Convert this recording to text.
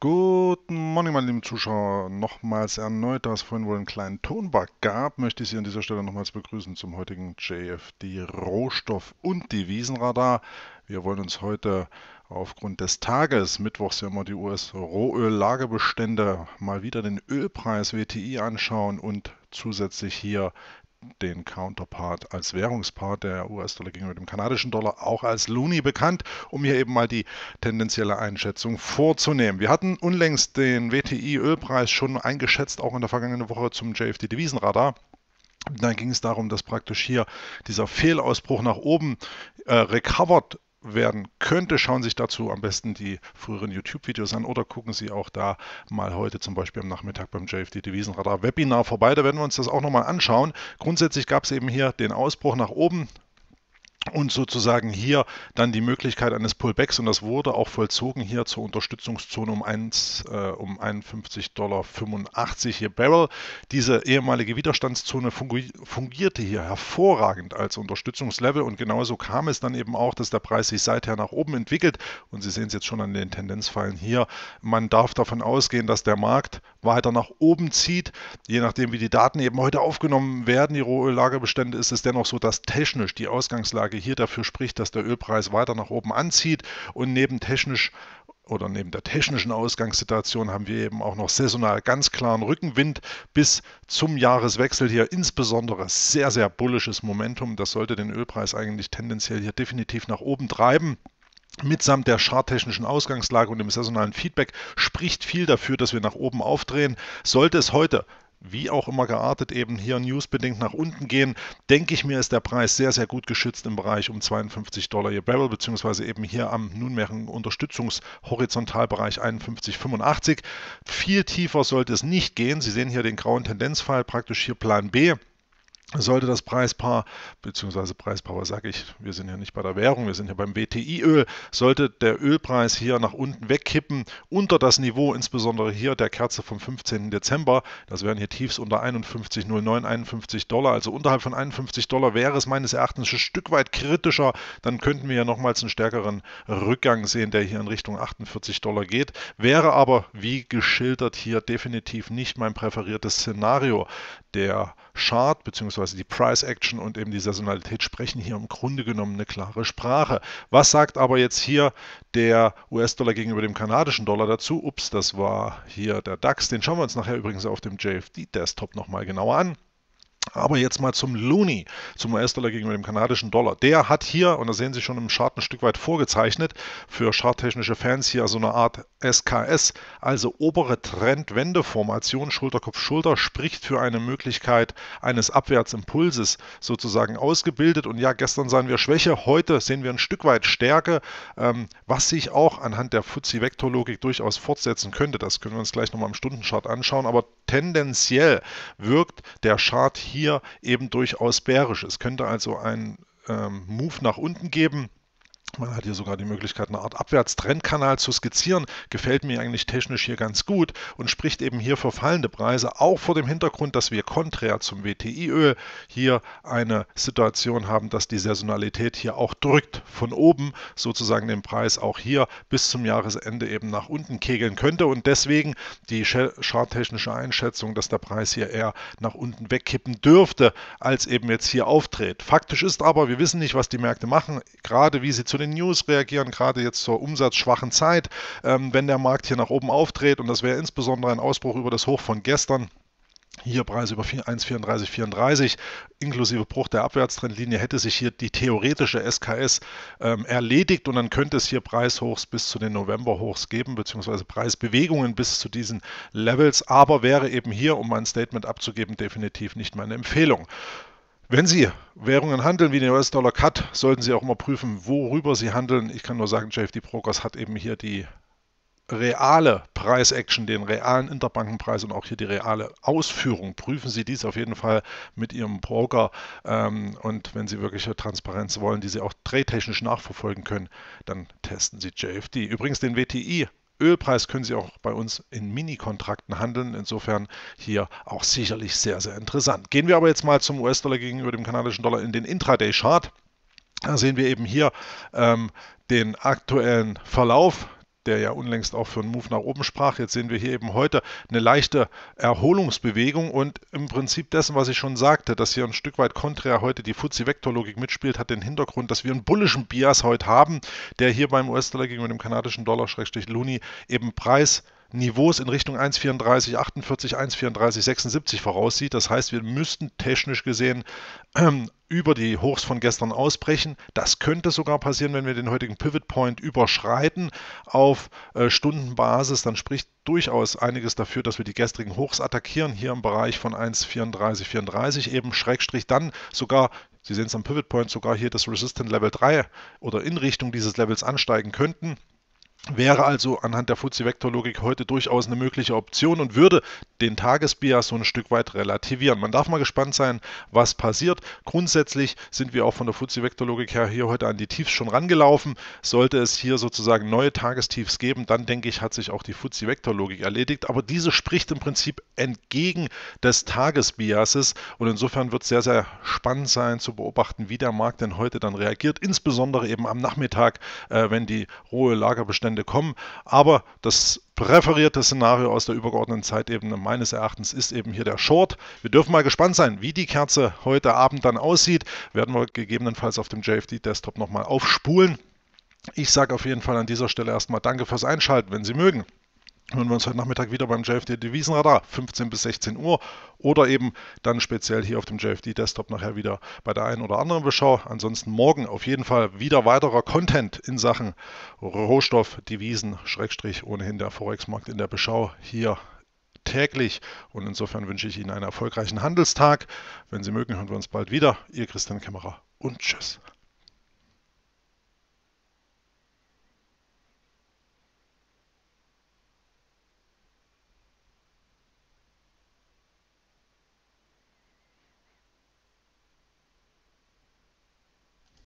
Guten Morgen, meine lieben Zuschauer. Nochmals erneut, da es vorhin wohl einen kleinen Tonbug gab, möchte ich Sie an dieser Stelle nochmals begrüßen zum heutigen JFD Rohstoff- und Devisenradar. Wir wollen uns heute aufgrund des Tages, mittwochs ja immer die US-Rohöllagebestände, mal wieder den Ölpreis WTI anschauen und zusätzlich hier den Counterpart als Währungspart der US-Dollar gegenüber dem kanadischen Dollar, auch als Looney bekannt, um hier eben mal die tendenzielle Einschätzung vorzunehmen. Wir hatten unlängst den WTI-Ölpreis schon eingeschätzt, auch in der vergangenen Woche zum JFD-Devisenradar. Dann ging es darum, dass praktisch hier dieser Fehlausbruch nach oben äh, recovered werden könnte, schauen Sie sich dazu am besten die früheren YouTube-Videos an oder gucken Sie auch da mal heute zum Beispiel am Nachmittag beim JFD Devisenradar Webinar vorbei. Da werden wir uns das auch nochmal anschauen. Grundsätzlich gab es eben hier den Ausbruch nach oben, und sozusagen hier dann die Möglichkeit eines Pullbacks, und das wurde auch vollzogen hier zur Unterstützungszone um, 1, äh, um 51,85 Dollar hier Barrel. Diese ehemalige Widerstandszone fungi fungierte hier hervorragend als Unterstützungslevel und genauso kam es dann eben auch, dass der Preis sich seither nach oben entwickelt und Sie sehen es jetzt schon an den Tendenzfallen hier. Man darf davon ausgehen, dass der Markt weiter nach oben zieht. Je nachdem, wie die Daten eben heute aufgenommen werden, die Rohöllagerbestände, ist es dennoch so, dass technisch die Ausgangslage hier dafür spricht, dass der Ölpreis weiter nach oben anzieht. Und neben technisch oder neben der technischen Ausgangssituation haben wir eben auch noch saisonal ganz klaren Rückenwind bis zum Jahreswechsel hier insbesondere sehr, sehr bullisches Momentum. Das sollte den Ölpreis eigentlich tendenziell hier definitiv nach oben treiben. Mitsamt der charttechnischen Ausgangslage und dem saisonalen Feedback spricht viel dafür, dass wir nach oben aufdrehen. Sollte es heute wie auch immer geartet eben hier newsbedingt nach unten gehen, denke ich mir, ist der Preis sehr, sehr gut geschützt im Bereich um 52 Dollar je Barrel, beziehungsweise eben hier am nunmehrigen Unterstützungshorizontalbereich 51,85. Viel tiefer sollte es nicht gehen. Sie sehen hier den grauen Tendenzfall praktisch hier Plan B sollte das Preispaar, beziehungsweise Preispaar, was sage ich, wir sind ja nicht bei der Währung, wir sind ja beim WTI-Öl, sollte der Ölpreis hier nach unten wegkippen, unter das Niveau, insbesondere hier der Kerze vom 15. Dezember, das wären hier Tiefs unter 51,09, 51 Dollar, also unterhalb von 51 Dollar wäre es meines Erachtens ein Stück weit kritischer, dann könnten wir ja nochmals einen stärkeren Rückgang sehen, der hier in Richtung 48 Dollar geht, wäre aber, wie geschildert hier, definitiv nicht mein präferiertes Szenario. Der Chart bzw. die Price Action und eben die Saisonalität sprechen hier im Grunde genommen eine klare Sprache. Was sagt aber jetzt hier der US-Dollar gegenüber dem kanadischen Dollar dazu? Ups, das war hier der DAX. Den schauen wir uns nachher übrigens auf dem JFD-Desktop nochmal genauer an. Aber jetzt mal zum Looney, zum US-Dollar gegenüber dem kanadischen Dollar. Der hat hier, und da sehen Sie schon im Chart ein Stück weit vorgezeichnet, für charttechnische Fans hier so eine Art SKS, also obere Trendwendeformation, Schulterkopf-Schulter, spricht für eine Möglichkeit eines Abwärtsimpulses sozusagen ausgebildet. Und ja, gestern sahen wir Schwäche, heute sehen wir ein Stück weit Stärke, ähm, was sich auch anhand der Fuzzi-Vektorlogik durchaus fortsetzen könnte. Das können wir uns gleich nochmal im Stundenchart anschauen. Aber tendenziell wirkt der Chart hier eben durchaus bärisch. Es könnte also ein ähm, Move nach unten geben man hat hier sogar die Möglichkeit, eine Art Abwärtstrendkanal zu skizzieren. Gefällt mir eigentlich technisch hier ganz gut und spricht eben hier für fallende Preise, auch vor dem Hintergrund, dass wir konträr zum WTI-Öl hier eine Situation haben, dass die Saisonalität hier auch drückt von oben, sozusagen den Preis auch hier bis zum Jahresende eben nach unten kegeln könnte. Und deswegen die charttechnische Einschätzung, dass der Preis hier eher nach unten wegkippen dürfte, als eben jetzt hier auftritt. Faktisch ist aber, wir wissen nicht, was die Märkte machen, gerade wie sie zu den News reagieren, gerade jetzt zur umsatzschwachen Zeit, ähm, wenn der Markt hier nach oben aufdreht. Und das wäre insbesondere ein Ausbruch über das Hoch von gestern. Hier Preis über 1,3434 inklusive Bruch der Abwärtstrendlinie hätte sich hier die theoretische SKS ähm, erledigt und dann könnte es hier Preishochs bis zu den Novemberhochs geben, beziehungsweise Preisbewegungen bis zu diesen Levels, aber wäre eben hier, um mein Statement abzugeben, definitiv nicht meine Empfehlung. Wenn Sie Währungen handeln wie den US-Dollar Cut, sollten Sie auch immer prüfen, worüber Sie handeln. Ich kann nur sagen, JFD Brokers hat eben hier die reale Preisaction, den realen Interbankenpreis und auch hier die reale Ausführung. Prüfen Sie dies auf jeden Fall mit Ihrem Broker ähm, und wenn Sie wirkliche Transparenz wollen, die Sie auch drehtechnisch nachverfolgen können, dann testen Sie JFD. Übrigens den WTI Ölpreis können Sie auch bei uns in Mini-Kontrakten handeln. Insofern hier auch sicherlich sehr, sehr interessant. Gehen wir aber jetzt mal zum US-Dollar gegenüber dem kanadischen Dollar in den Intraday-Chart. Da sehen wir eben hier ähm, den aktuellen Verlauf der ja unlängst auch für einen Move nach oben sprach. Jetzt sehen wir hier eben heute eine leichte Erholungsbewegung und im Prinzip dessen, was ich schon sagte, dass hier ein Stück weit konträr heute die Fuzzi-Vektorlogik mitspielt, hat den Hintergrund, dass wir einen bullischen Bias heute haben, der hier beim US-Dollar gegenüber dem kanadischen Dollar-Luni eben Preis Niveaus in Richtung 1,34, 48, 1,34, 76 voraussieht. Das heißt, wir müssten technisch gesehen ähm, über die Hochs von gestern ausbrechen. Das könnte sogar passieren, wenn wir den heutigen Pivot Point überschreiten auf äh, Stundenbasis. Dann spricht durchaus einiges dafür, dass wir die gestrigen Hochs attackieren, hier im Bereich von 1,34, 34 eben Schrägstrich dann sogar Sie sehen es am Pivot Point sogar hier das Resistant Level 3 oder in Richtung dieses Levels ansteigen könnten. Wäre also anhand der Fuzzi-Vektorlogik heute durchaus eine mögliche Option und würde den Tagesbias so ein Stück weit relativieren. Man darf mal gespannt sein, was passiert. Grundsätzlich sind wir auch von der Fuzzi-Vektorlogik her hier heute an die Tiefs schon rangelaufen. Sollte es hier sozusagen neue Tagestiefs geben, dann denke ich, hat sich auch die Fuzzi-Vektorlogik erledigt. Aber diese spricht im Prinzip entgegen des Tagesbiases und insofern wird es sehr, sehr spannend sein zu beobachten, wie der Markt denn heute dann reagiert, insbesondere eben am Nachmittag, äh, wenn die rohe Lagerbestände Zustände kommen. Aber das präferierte Szenario aus der übergeordneten Zeitebene meines Erachtens ist eben hier der Short. Wir dürfen mal gespannt sein, wie die Kerze heute Abend dann aussieht. Werden wir gegebenenfalls auf dem JFD-Desktop nochmal aufspulen. Ich sage auf jeden Fall an dieser Stelle erstmal Danke fürs Einschalten, wenn Sie mögen hören wir uns heute Nachmittag wieder beim JFD Devisenradar, 15 bis 16 Uhr oder eben dann speziell hier auf dem JFD Desktop nachher wieder bei der einen oder anderen Beschau. Ansonsten morgen auf jeden Fall wieder weiterer Content in Sachen Rohstoff, Devisen, Schrägstrich, ohnehin der Forex-Markt in der Beschau hier täglich. Und insofern wünsche ich Ihnen einen erfolgreichen Handelstag. Wenn Sie mögen, hören wir uns bald wieder. Ihr Christian Kämmerer und tschüss.